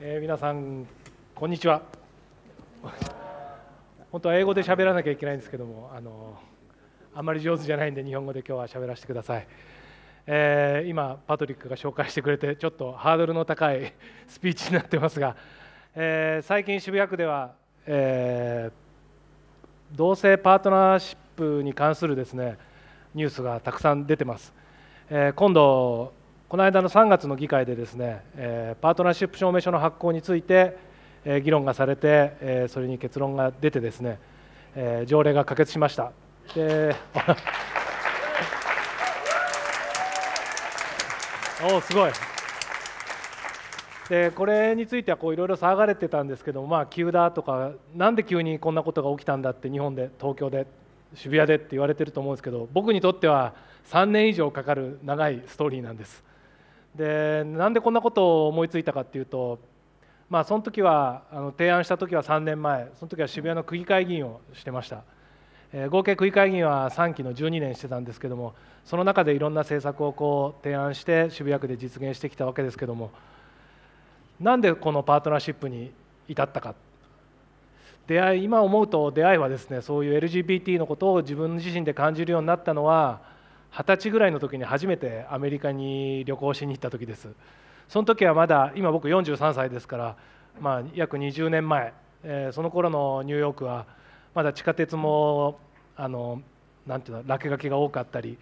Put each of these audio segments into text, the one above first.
えー、皆さんこんにちは 本当は英語で喋らなきゃいけないんですけどもあのあんまり上手じゃないんで日本語で今日は喋らせてください。えー、今パトリックが紹介してくれてちょっとハードルの高いスピーチになってますが、えー、最近渋谷区では、えー、同性パートナーシップに関するですねニュースがたくさん出てます、え今度この間の3月の議会でですね、えパートナーシップ証明書の発行について、え議論がされて、えそれに結論が出てですね、え条例が可決しました。で おすごいでこれについてはいろいろ騒がれてたんですけどまあ急だとかなんで急にこんなことが起きたんだって日本で東京で渋谷でって言われてると思うんですけど僕にとっては3年以上かかる長いストーリーなんですでなんでこんなことを思いついたかっていうとまあその時はあの提案した時は3年前その時は渋谷の区議会議員をしてましたえー、合計区議会議員は3期の12年してたんですけどもその中でいろんな政策をこう提案して渋谷区で実現してきたわけですけどもなんでこのパートナーシップに至ったか出会い今思うと出会いはですねそういう LGBT のことを自分自身で感じるようになったのは二十歳ぐらいの時に初めてアメリカに旅行しに行った時ですその時はまだ今僕43歳ですから、まあ、約20年前、えー、その頃のニューヨークはまだ地下鉄もあのなんていうの落書きが多かったり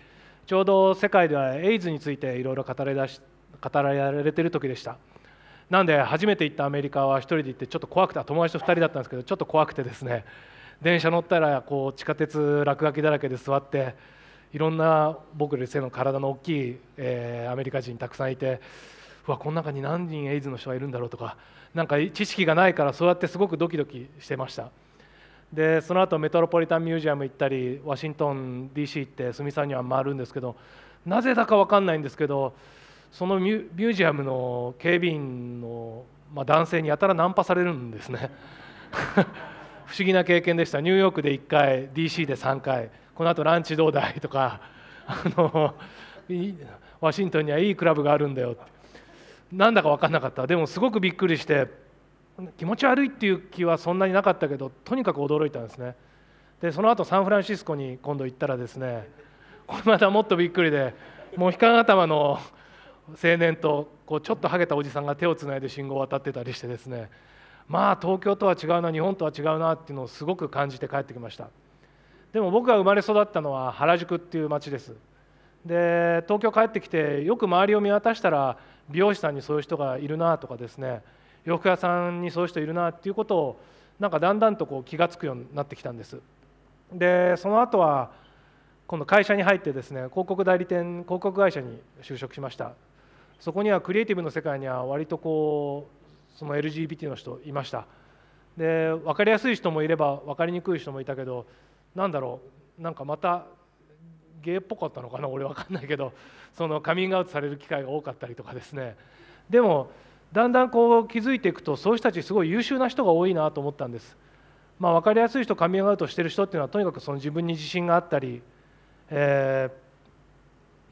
ちょうど世界ではエイズについていろいろ語られだし語られてる時でしたなんで初めて行ったアメリカは1人で行ってちょっと怖くて友達と2人だったんですけどちょっと怖くてですね電車乗ったらこう地下鉄落書きだらけで座っていろんな僕より背の体の大きい、えー、アメリカ人たくさんいてうわこの中に何人エイズの人がいるんだろうとかなんか知識がないからそうやってすごくドキドキしてましたでその後メトロポリタンミュージアム行ったりワシントン DC 行って鷲見さんには回るんですけどなぜだか分かんないんですけどそのミュージアムの警備員の、まあ、男性にやたらナンパされるんですね 不思議な経験でしたニューヨークで1回 DC で3回このあとランチどうだいとかあのワシントンにはいいクラブがあるんだよってなんだか分かんなかったでもすごくびっくりして。気持ち悪いっていう気はそんなになかったけどとにかく驚いたんですねでその後サンフランシスコに今度行ったらですねこれまたもっとびっくりでもう悲観頭の青年とこうちょっとはげたおじさんが手をつないで信号を渡ってたりしてですねまあ東京とは違うな日本とは違うなっていうのをすごく感じて帰ってきましたでも僕が生まれ育ったのは原宿っていう街ですで東京帰ってきてよく周りを見渡したら美容師さんにそういう人がいるなとかですね洋服屋さんにそういう人いるなっていうことをなんかだんだんとこう気が付くようになってきたんです。でその後は今度会社に入ってですね広告代理店広告会社に就職しましたそこにはクリエイティブの世界には割とこうその LGBT の人いましたで分かりやすい人もいれば分かりにくい人もいたけど何だろうなんかまたゲイっぽかったのかな俺分かんないけどそのカミングアウトされる機会が多かったりとかですねでもだんだんこう気づいていくとそういう人たちすごい優秀な人が多いなと思ったんです、まあ、分かりやすい人カミングアウトしてる人っていうのはとにかくその自分に自信があったり、え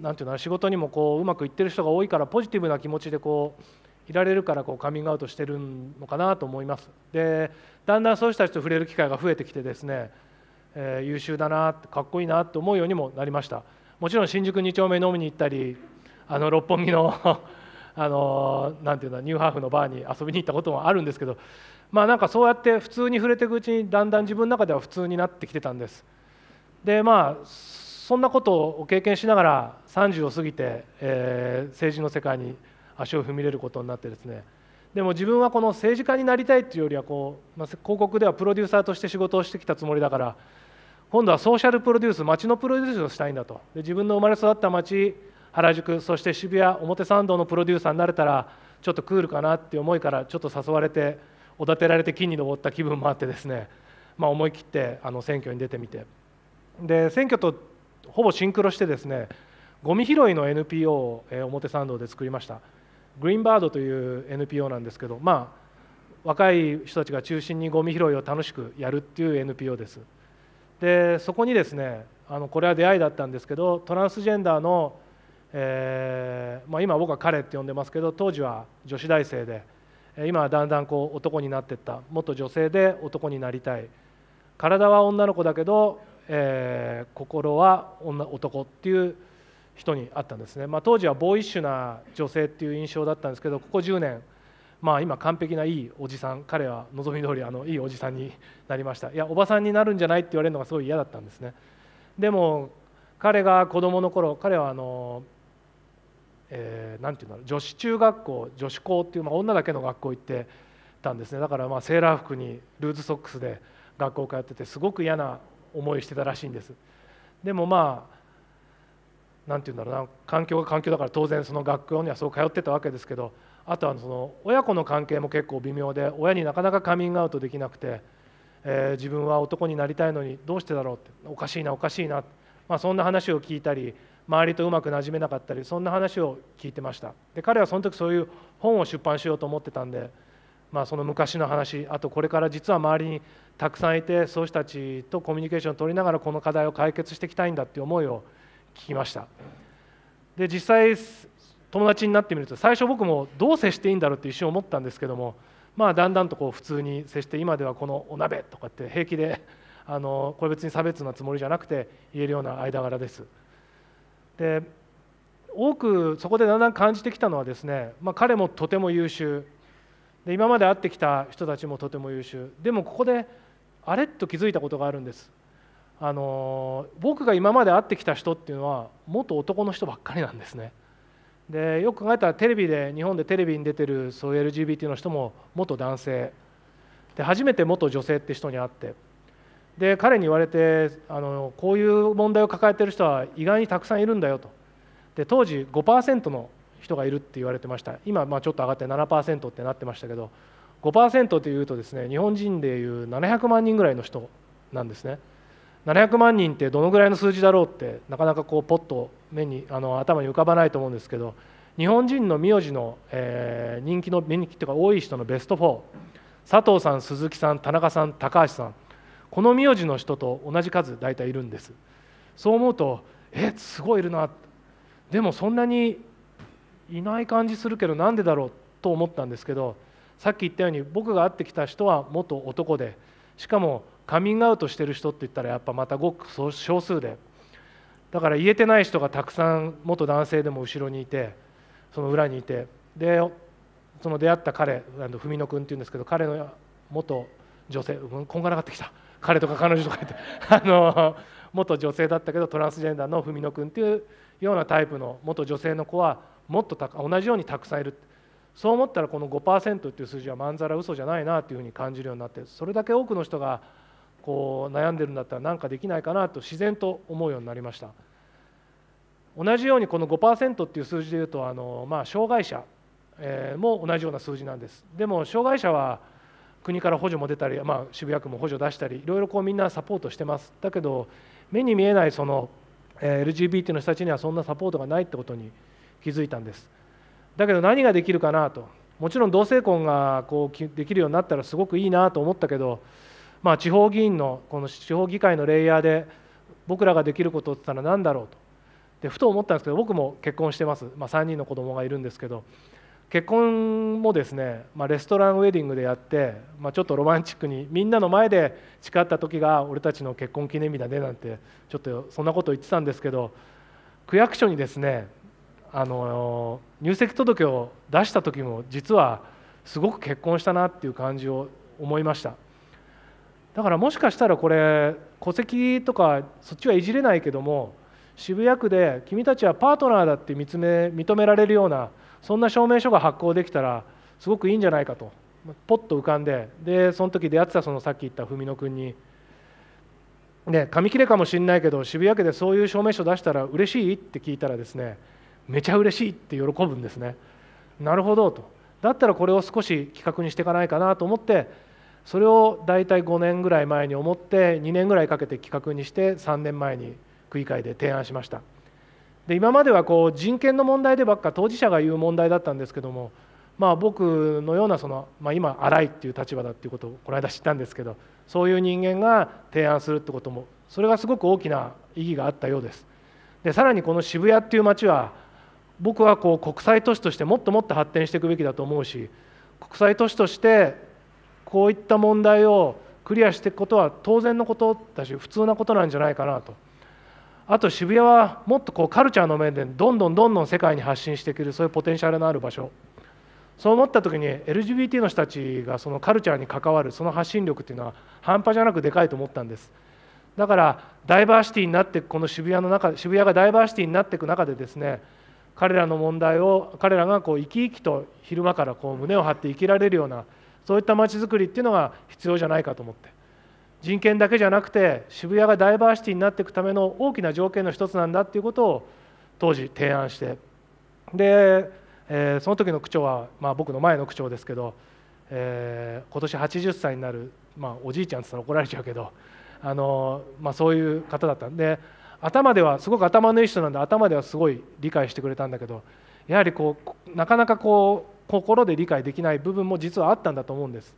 ー、なんていうの仕事にもこううまくいってる人が多いからポジティブな気持ちでこういられるからこうカミングアウトしてるのかなと思いますでだんだんそういう人たちと触れる機会が増えてきてですね、えー、優秀だなかっこいいなと思うようにもなりましたもちろん新宿2丁目飲みに行ったりあの六本木のあのなていうのニューハーフのバーに遊びに行ったこともあるんですけどまあなんかそうやって普通に触れていくうちにだんだん自分の中では普通になってきてたんです。でまあそんなことを経験しながら30を過ぎて、えー、政治の世界に足を踏み入れることになってですねでも自分はこの政治家になりたいっていうよりはこう、まあ、広告ではプロデューサーとして仕事をしてきたつもりだから今度はソーシャルプロデュース町のプロデュースをしたいんだとで自分の生まれ育った町原宿そして渋谷表参道のプロデューサーになれたらちょっとクールかなっていう思いからちょっと誘われておだてられて木に登った気分もあってですね、まあ、思い切ってあの選挙に出てみてで選挙とほぼシンクロしてですねゴミ拾いの NPO を表参道で作りましたグリーンバードという NPO なんですけどまあ若い人たちが中心にゴミ拾いを楽しくやるっていう NPO ですでそこにですねあのこれは出会いだったんですけどトランスジェンダーのえー、まあ、今僕は彼って呼んでますけど当時は女子大生で今はだんだんこう男になっていった元女性で男になりたい体は女の子だけど、えー、心は女男っていう人にあったんですね、まあ、当時はボーイッシュな女性っていう印象だったんですけどここ10年まあ、今完璧ないいおじさん彼は望み通りありいいおじさんになりましたいやおばさんになるんじゃないって言われるのがすごい嫌だったんですねでも彼が子供の頃彼はあのえー、なんていうんだろう女子中学校女子校っていう、まあ、女だけの学校行ってたんですねだからまあセーラー服にルーズソックスで学校通っててすごく嫌な思いしてたらしいんですでもまあ何て言うんだろうな環境が環境だから当然その学校にはそう通ってたわけですけどあとはその親子の関係も結構微妙で親になかなかカミングアウトできなくて、えー、自分は男になりたいのにどうしてだろうっておかしいなおかしいな、まあ、そんな話を聞いたり周りとうまくなじめなかったりそんな話を聞いてましたで彼はその時そういう本を出版しようと思ってたんで、まあ、その昔の話あとこれから実は周りにたくさんいてそうしたちとコミュニケーションを取りながらこの課題を解決していきたいんだっていう思いを聞きましたで実際友達になってみると最初僕もどう接していいんだろうって一瞬思ったんですけどもまあだんだんとこう普通に接して今ではこのお鍋とかって平気であのこれ別に差別なつもりじゃなくて言えるような間柄です。で多くそこでだんだん感じてきたのはですね、まあ、彼もとても優秀で今まで会ってきた人たちもとても優秀でもここであれっと気づいたことがあるんですあの僕が今まで会ってきた人っていうのは元男の人ばっかりなんですねでよく考えたらテレビで日本でテレビに出てるそういう LGBT の人も元男性で初めて元女性って人に会ってで彼に言われてあのこういう問題を抱えている人は意外にたくさんいるんだよとで当時5%の人がいるって言われてました今まあちょっと上がって7%ってなってましたけど5%というとですね日本人でいう700万人ぐらいの人なんですね700万人ってどのぐらいの数字だろうってなかなかこうポッと目にあの頭に浮かばないと思うんですけど日本人の名字の、えー、人気の人気というか多い人のベスト4佐藤さん鈴木さん田中さん高橋さんこの名字の人と同じ数大体いるんですそう思うとえすごいいるなでもそんなにいない感じするけどなんでだろうと思ったんですけどさっき言ったように僕が会ってきた人は元男でしかもカミングアウトしてる人って言ったらやっぱまたごく少数でだから言えてない人がたくさん元男性でも後ろにいてその裏にいてでその出会った彼文野君っていうんですけど彼の元女性こんがらがってきた彼とか彼女とか言ってあの元女性だったけどトランスジェンダーの文野君っていうようなタイプの元女性の子はもっと同じようにたくさんいるそう思ったらこの5%っていう数字はまんざら嘘じゃないなっていうふうに感じるようになってそれだけ多くの人がこう悩んでるんだったら何かできないかなと自然と思うようになりました同じようにこの5%っていう数字でいうとあの、まあ、障害者も同じような数字なんですでも障害者は国から補助も出たり、まあ、渋谷区も補助出したりいろいろこうみんなサポートしてますだけど目に見えないその LGBT の人たちにはそんなサポートがないってことに気づいたんですだけど何ができるかなともちろん同性婚がこうできるようになったらすごくいいなと思ったけど、まあ、地方議員のこの地方議会のレイヤーで僕らができることって言ったら何だろうとでふと思ったんですけど僕も結婚してます、まあ、3人の子供がいるんですけど結婚もですね、まあ、レストランウェディングでやって、まあ、ちょっとロマンチックにみんなの前で誓った時が俺たちの結婚記念日だねなんてちょっとそんなこと言ってたんですけど区役所にですねあの入籍届を出した時も実はすごく結婚したなっていう感じを思いましただからもしかしたらこれ戸籍とかそっちはいじれないけども渋谷区で君たちはパートナーだってつめ認められるようなそんな証明書が発行できたらすごくいいんじゃないかとポッと浮かんででその時出会ってたそのさっき言った文野君に「ね紙切れかもしんないけど渋谷家でそういう証明書出したら嬉しい?」って聞いたらですねめちゃ嬉しいって喜ぶんですね。なるほどとだったらこれを少し企画にしていかないかなと思ってそれを大体5年ぐらい前に思って2年ぐらいかけて企画にして3年前に区議会で提案しました。で今まではこう人権の問題でばっか当事者が言う問題だったんですけども、まあ、僕のようなその、まあ、今荒いっていう立場だっていうことをこの間知ったんですけどそういう人間が提案するってこともそれがすごく大きな意義があったようです。でさらにこの渋谷っていう街は僕はこう国際都市としてもっともっと発展していくべきだと思うし国際都市としてこういった問題をクリアしていくことは当然のことだし普通なことなんじゃないかなと。あと渋谷はもっとこうカルチャーの面でどんどんどんどん世界に発信してくるそういうポテンシャルのある場所そう思った時に LGBT の人たちがそのカルチャーに関わるその発信力っていうのは半端じゃなくでかいと思ったんですだからダイバーシティになってこの渋谷の中渋谷がダイバーシティになっていく中でですね彼らの問題を彼らがこう生き生きと昼間からこう胸を張って生きられるようなそういった街づくりっていうのが必要じゃないかと思って。人権だけじゃなくて渋谷がダイバーシティになっていくための大きな条件の一つなんだっていうことを当時提案してで、えー、その時の区長は、まあ、僕の前の区長ですけど、えー、今年80歳になる、まあ、おじいちゃんって言ったら怒られちゃうけどあの、まあ、そういう方だったんで頭ではすごく頭のいい人なんで頭ではすごい理解してくれたんだけどやはりこうなかなかこう心で理解できない部分も実はあったんだと思うんです。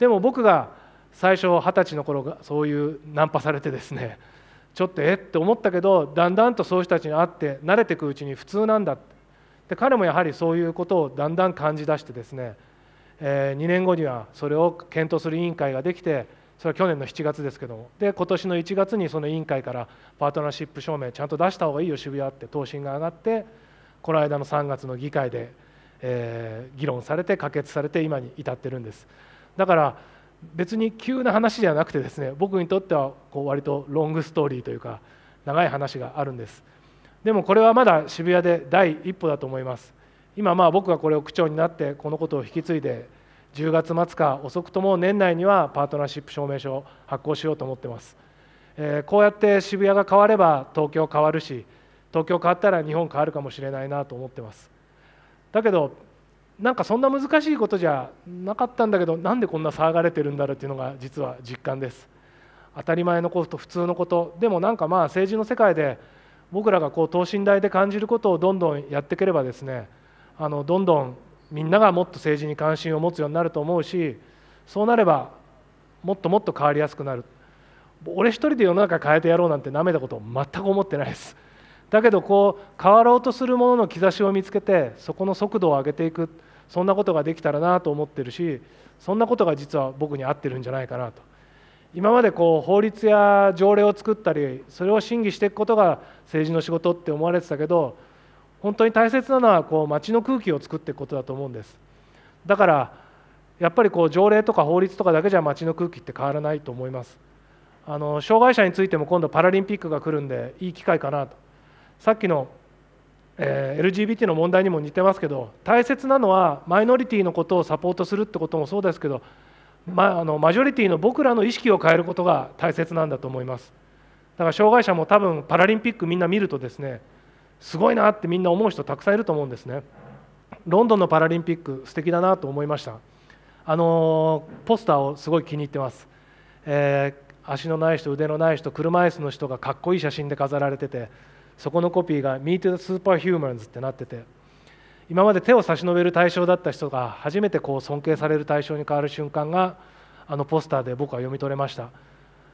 でも僕が最初二十歳の頃がそういうナンパされてですね ちょっとえって思ったけどだんだんとそういう人たちに会って慣れていくうちに普通なんだで彼もやはりそういうことをだんだん感じ出してですね、えー、2年後にはそれを検討する委員会ができてそれは去年の7月ですけどもで今年の1月にその委員会からパートナーシップ証明ちゃんと出した方がいいよ渋谷って答申が上がってこの間の3月の議会で、えー、議論されて可決されて今に至ってるんです。だから別に急な話じゃなくてですね僕にとってはこう割とロングストーリーというか長い話があるんですでもこれはまだ渋谷で第一歩だと思います今まあ僕がこれを区長になってこのことを引き継いで10月末か遅くとも年内にはパートナーシップ証明書を発行しようと思ってます、えー、こうやって渋谷が変われば東京変わるし東京変わったら日本変わるかもしれないなと思ってますだけどなんかそんな難しいことじゃなかったんだけどなんでこんな騒がれてるんだろうっていうのが実は実感です当たり前のこと普通のことでもなんかまあ政治の世界で僕らがこう等身大で感じることをどんどんやっていければですねあのどんどんみんながもっと政治に関心を持つようになると思うしそうなればもっともっと変わりやすくなる俺一人で世の中変えてやろうなんてなめたこと全く思ってないですだけどこう変わろうとするものの兆しを見つけてそこの速度を上げていくそんなことができたらなと思ってるしそんなことが実は僕に合ってるんじゃないかなと今までこう法律や条例を作ったりそれを審議していくことが政治の仕事って思われてたけど本当に大切なのはこう街の空気を作っていくことだと思うんですだからやっぱりこう条例とか法律とかだけじゃ街の空気って変わらないと思いますあの障害者についても今度パラリンピックが来るんでいい機会かなとさっきのえー、LGBT の問題にも似てますけど大切なのはマイノリティのことをサポートするってこともそうですけど、ま、あのマジョリティの僕らの意識を変えることが大切なんだと思いますだから障害者も多分パラリンピックみんな見るとですねすごいなってみんな思う人たくさんいると思うんですねロンドンのパラリンピック素敵だなと思いましたあのポスターをすごい気に入ってます、えー、足のない人腕のない人車椅子の人がかっこいい写真で飾られててそこのコピーが「Meet the Superhumans」ってなってて今まで手を差し伸べる対象だった人が初めてこう尊敬される対象に変わる瞬間があのポスターで僕は読み取れました、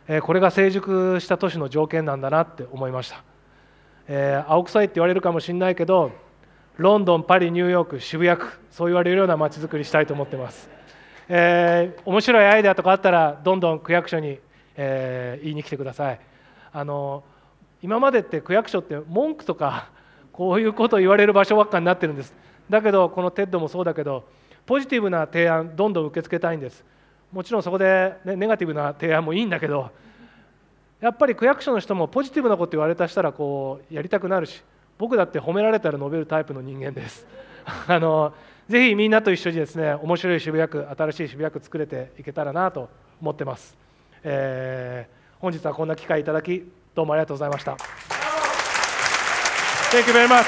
えー、これが成熟した都市の条件なんだなって思いました、えー、青臭いって言われるかもしれないけどロンドンパリニューヨーク渋谷区そう言われるような街づくりしたいと思ってます、えー、面白いアイデアとかあったらどんどん区役所に、えー、言いに来てくださいあの今までって区役所って文句とか こういうことを言われる場所ばっかになってるんですだけどこのテッドもそうだけどポジティブな提案どんどん受け付けたいんですもちろんそこで、ね、ネガティブな提案もいいんだけどやっぱり区役所の人もポジティブなこと言われたしたらこうやりたくなるし僕だって褒められたら述べるタイプの人間です あのぜひみんなと一緒にですね面白い渋谷区新しい渋谷区作れていけたらなと思ってます、えー、本日はこんな機会いただきどうもありがとうございました。Thank you very much.